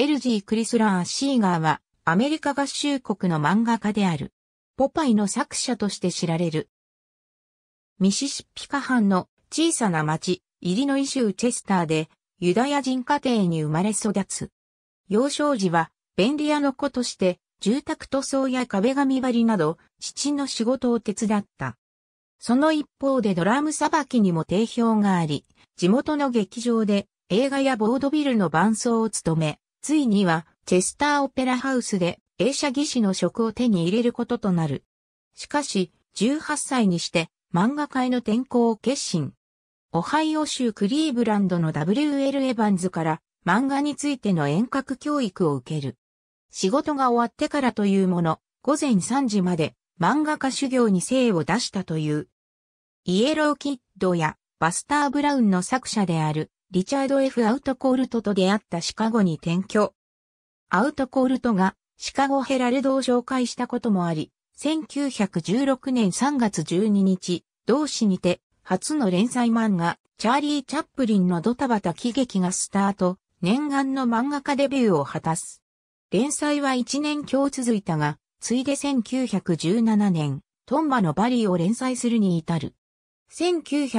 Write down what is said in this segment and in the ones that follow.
エルジー・クリスラー・シーガーは、アメリカ合衆国の漫画家である。ポパイの作者として知られる。ミシシッピカ藩の小さな町、イリノイ州チェスターで、ユダヤ人家庭に生まれ育つ。幼少時は、便利屋の子として、住宅塗装や壁紙張りなど、父の仕事を手伝った。その一方でドラムさばきにも定評があり、地元の劇場で映画やボードビルの伴奏を務め、ついには、チェスターオペラハウスで映写技師の職を手に入れることとなる。しかし、18歳にして漫画界の転校を決心。オハイオ州クリーブランドの W.L. エヴァンズから漫画についての遠隔教育を受ける。仕事が終わってからというもの、午前3時まで漫画家修行に精を出したという。イエローキッドやバスター・ブラウンの作者であるリチャード・ F・ アウトコールトと出会ったシカゴに転居。アウトコールトがシカゴ・ヘラルドを紹介したこともあり、1916年3月12日、同誌にて初の連載漫画、チャーリー・チャップリンのドタバタ喜劇がスタート、念願の漫画家デビューを果たす。連載は1年強続いたが、ついで1917年、トンバのバリーを連載するに至る。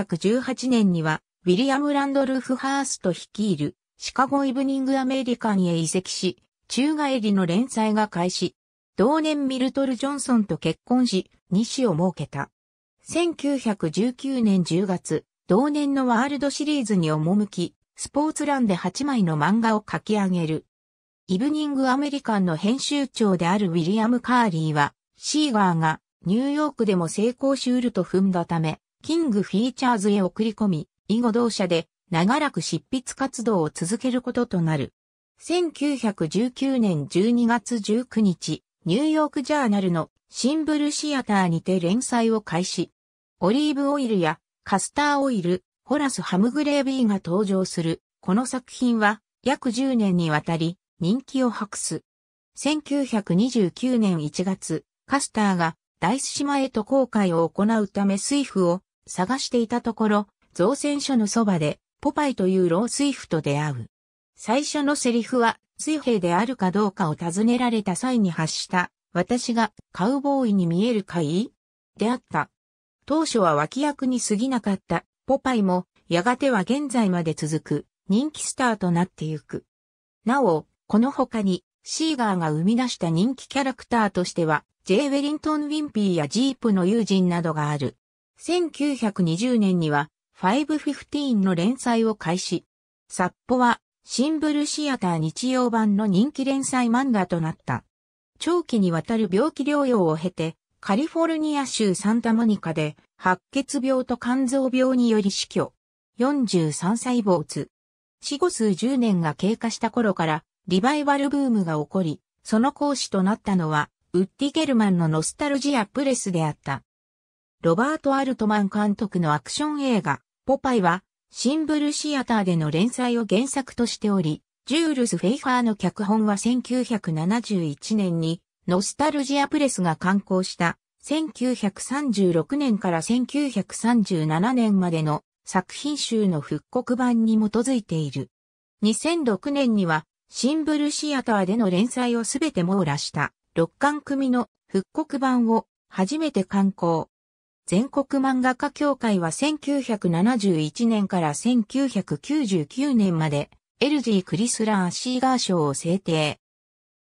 1918年には、ウィリアム・ランドルフ・ハースト率いるシカゴ・イブニング・アメリカンへ移籍し、宙返りの連載が開始。同年ミルトル・ジョンソンと結婚し、二子を設けた。1919年10月、同年のワールドシリーズに赴き、スポーツ欄で8枚の漫画を書き上げる。イブニング・アメリカンの編集長であるウィリアム・カーリーは、シーガーがニューヨークでも成功しうると踏んだため、キング・フィーチャーズへ送り込み、以後同社で長らく執筆活動を続けることとなる。1919年12月19日、ニューヨークジャーナルのシンブルシアターにて連載を開始。オリーブオイルやカスターオイル、ホラス・ハムグレービーが登場する、この作品は約10年にわたり人気を博す。1929年1月、カスターがダイス島へと航海を行うため水夫を探していたところ、造船所のそばで、ポパイという老水夫と出会う。最初のセリフは、水兵であるかどうかを尋ねられた際に発した、私がカウボーイに見えるかいであった。当初は脇役に過ぎなかったポパイも、やがては現在まで続く人気スターとなってゆく。なお、この他に、シーガーが生み出した人気キャラクターとしては、ジェイ・ウェリントン・ウィンピーやジープの友人などがある。1920年には、515の連載を開始。札幌は、シンブルシアター日曜版の人気連載漫画となった。長期にわたる病気療養を経て、カリフォルニア州サンタモニカで、白血病と肝臓病により死去。43歳没。死後数十年が経過した頃から、リバイバルブームが起こり、その講師となったのは、ウッディ・ゲルマンのノスタルジア・プレスであった。ロバート・アルトマン監督のアクション映画、ポパイは、シンブルシアターでの連載を原作としており、ジュールス・フェイファーの脚本は1971年に、ノスタルジアプレスが刊行した、1936年から1937年までの作品集の復刻版に基づいている。2006年には、シンブルシアターでの連載をすべて網羅した、6巻組の復刻版を初めて刊行。全国漫画家協会は1971年から1999年まで、エルジー・クリスラー・シーガー賞を制定。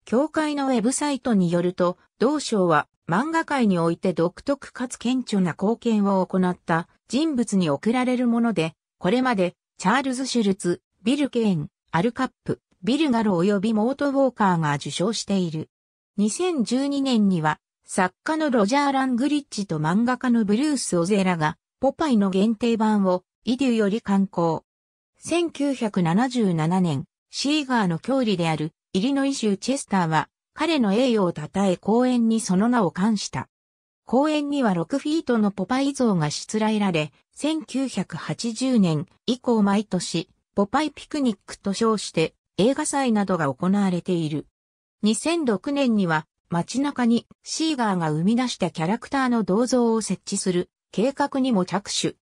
協会のウェブサイトによると、同賞は漫画界において独特かつ顕著な貢献を行った人物に贈られるもので、これまでチャールズ・シュルツ、ビル・ケーン、アルカップ、ビル・ガロ及びモート・ウォーカーが受賞している。2012年には作家のロジャー・ラングリッチと漫画家のブルース・オゼラが、ポパイの限定版を、イデューより刊行。1977年、シーガーの郷里である、イリノイ州チェスターは、彼の栄誉を称え公園にその名を冠した。公園には6フィートのポパイ像がしつらえられ、1980年以降毎年、ポパイピクニックと称して映画祭などが行われている。2006年には街中にシーガーが生み出したキャラクターの銅像を設置する計画にも着手。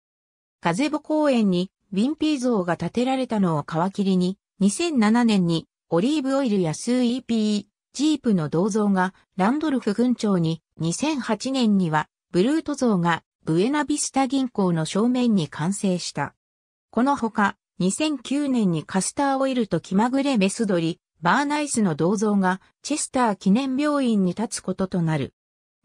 風ゼ公園にウィンピー像が建てられたのを皮切りに、2007年にオリーブオイルやスーイーピー、ジープの銅像がランドルフ軍長に、2008年にはブルート像がブエナビスタ銀行の正面に完成した。このほか、2009年にカスターオイルと気まぐれメスドリ、バーナイスの銅像がチェスター記念病院に立つこととなる。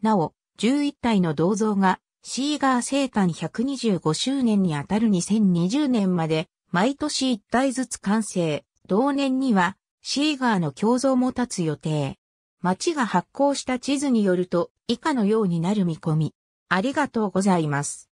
なお、11体の銅像がシーガー生誕125周年にあたる2020年まで毎年1体ずつ完成。同年にはシーガーの胸像も立つ予定。町が発行した地図によると以下のようになる見込み。ありがとうございます。